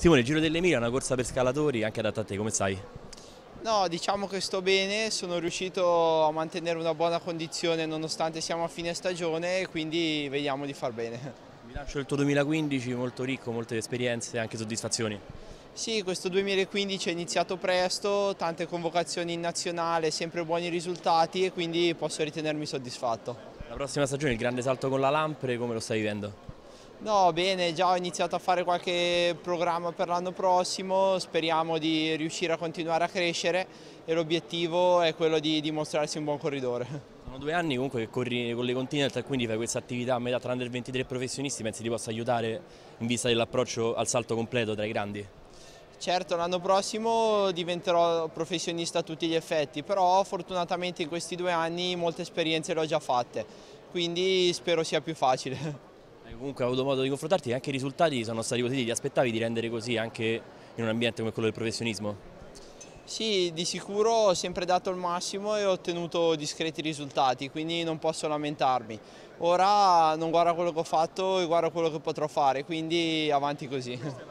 Simone, il Giro dell'Emilia è una corsa per scalatori, anche adatta a te, come stai? No, diciamo che sto bene, sono riuscito a mantenere una buona condizione nonostante siamo a fine stagione, quindi vediamo di far bene. Mi lascio il tuo 2015, molto ricco, molte esperienze e anche soddisfazioni. Sì, questo 2015 è iniziato presto, tante convocazioni in nazionale, sempre buoni risultati e quindi posso ritenermi soddisfatto. La prossima stagione il grande salto con la Lampre, come lo stai vivendo? No, bene, già ho iniziato a fare qualche programma per l'anno prossimo, speriamo di riuscire a continuare a crescere e l'obiettivo è quello di dimostrarsi un buon corridore. Sono due anni comunque che corri con le Continental, quindi fai questa attività a metà tra under 23 professionisti, pensi ti possa aiutare in vista dell'approccio al salto completo tra i grandi? Certo, l'anno prossimo diventerò professionista a tutti gli effetti, però fortunatamente in questi due anni molte esperienze le ho già fatte, quindi spero sia più facile. Comunque ho avuto modo di confrontarti e anche i risultati sono stati così, ti aspettavi di rendere così anche in un ambiente come quello del professionismo? Sì, di sicuro ho sempre dato il massimo e ho ottenuto discreti risultati, quindi non posso lamentarmi. Ora non guardo quello che ho fatto e guardo quello che potrò fare, quindi avanti così.